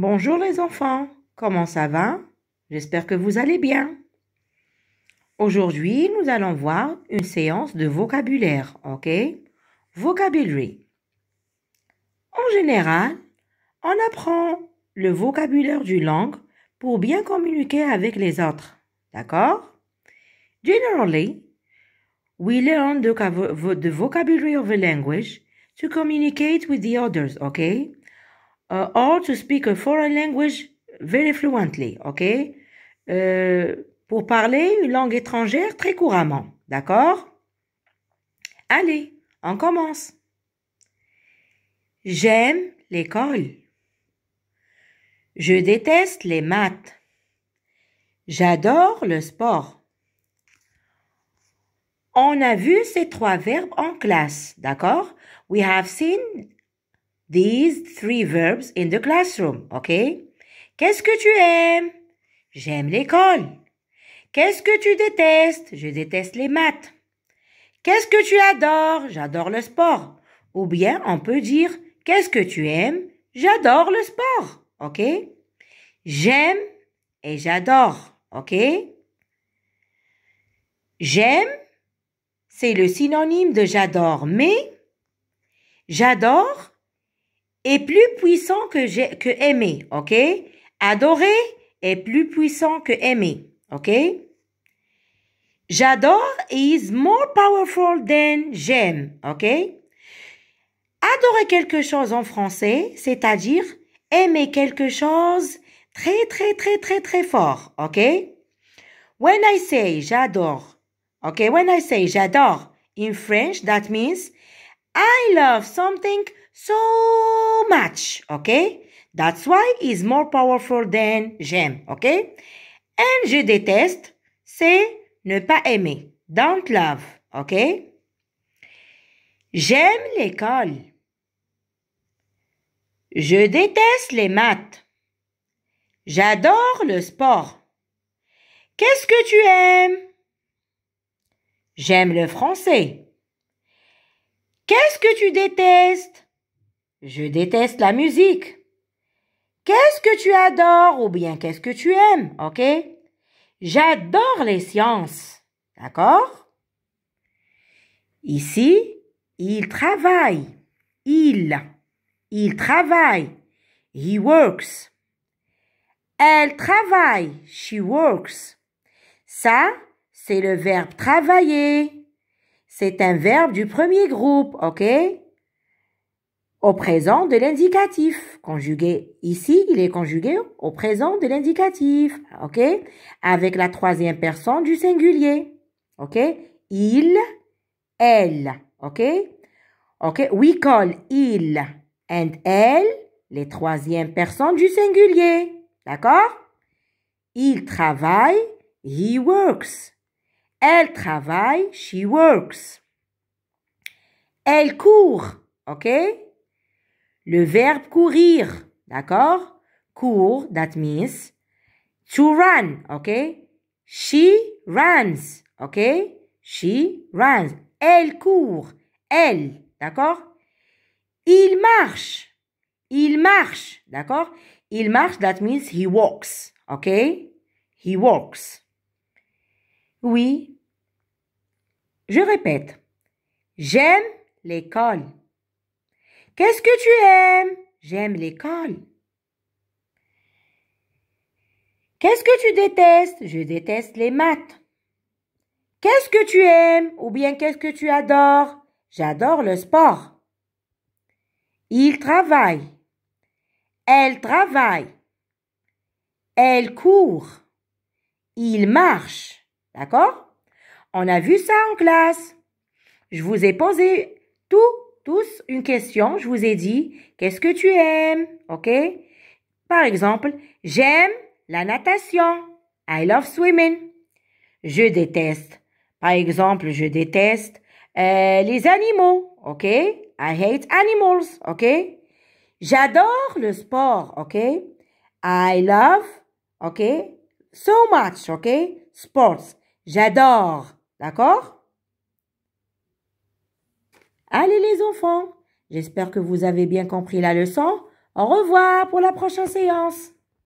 Bonjour les enfants, comment ça va J'espère que vous allez bien. Aujourd'hui, nous allons voir une séance de vocabulaire, ok Vocabulary. En général, on apprend le vocabulaire du langue pour bien communiquer avec les autres, d'accord Generally, we learn the, vocabulary of a language to communicate with the others, okay? Uh, or to speak a foreign language very fluently, ok? Uh, pour parler une langue étrangère très couramment, d'accord? Allez, on commence. J'aime l'école. Je déteste les maths. J'adore le sport. On a vu ces trois verbes en classe, d'accord? We have seen these three verbs in the classroom. OK? Qu'est-ce que tu aimes? J'aime l'école. Qu'est-ce que tu détestes? Je déteste les maths. Qu'est-ce que tu adores? J'adore le sport. Ou bien on peut dire Qu'est-ce que tu aimes? J'adore le sport. OK? J'aime et j'adore. OK? J'aime, c'est le synonyme de j'adore, mais j'adore, est plus puissant que, j'ai, que aimer, ok? Adorer est plus puissant que aimer, ok? J'adore is more powerful than j'aime, ok? Adorer quelque chose en français, c'est-à-dire aimer quelque chose très très très très très fort, ok? When I say j'adore, ok? When I say j'adore in French, that means I love something so much, okay? That's why is more powerful than j'aime, okay? And je déteste, c'est ne pas aimer, don't love, okay? J'aime l'école. Je déteste les maths. J'adore le sport. Qu'est-ce que tu aimes? J'aime le français. Qu'est-ce que tu détestes? Je déteste la musique. Qu'est-ce que tu adores ou bien qu'est-ce que tu aimes, ok? J'adore les sciences, d'accord? Ici, il travaille. Il. Il travaille. He works. Elle travaille. She works. Ça, c'est le verbe travailler. C'est un verbe du premier groupe, ok? au présent de l'indicatif. Conjugué ici, il est conjugué au présent de l'indicatif, ok Avec la troisième personne du singulier, ok Il, elle, ok Ok, we call il and elle les troisième personnes du singulier, d'accord Il travaille, he works. Elle travaille, she works. Elle court, ok le verbe courir, d'accord? Court, that means to run, ok? She runs, ok? She runs. Elle court, elle, d'accord? Il marche, il marche, d'accord? Il marche, that means he walks, ok? He walks. Oui. Je répète. J'aime l'école. Qu'est-ce que tu aimes J'aime l'école. Qu'est-ce que tu détestes Je déteste les maths. Qu'est-ce que tu aimes ou bien qu'est-ce que tu adores J'adore le sport. Il travaille. Elle travaille. Elle court. Il marche. D'accord On a vu ça en classe. Je vous ai posé tout tous une question. Je vous ai dit, qu'est-ce que tu aimes? OK? Par exemple, j'aime la natation. I love swimming. Je déteste. Par exemple, je déteste euh, les animaux. OK? I hate animals. OK? J'adore le sport. OK? I love. OK? So much. OK? Sports. J'adore. D'accord? Allez les enfants, j'espère que vous avez bien compris la leçon. Au revoir pour la prochaine séance.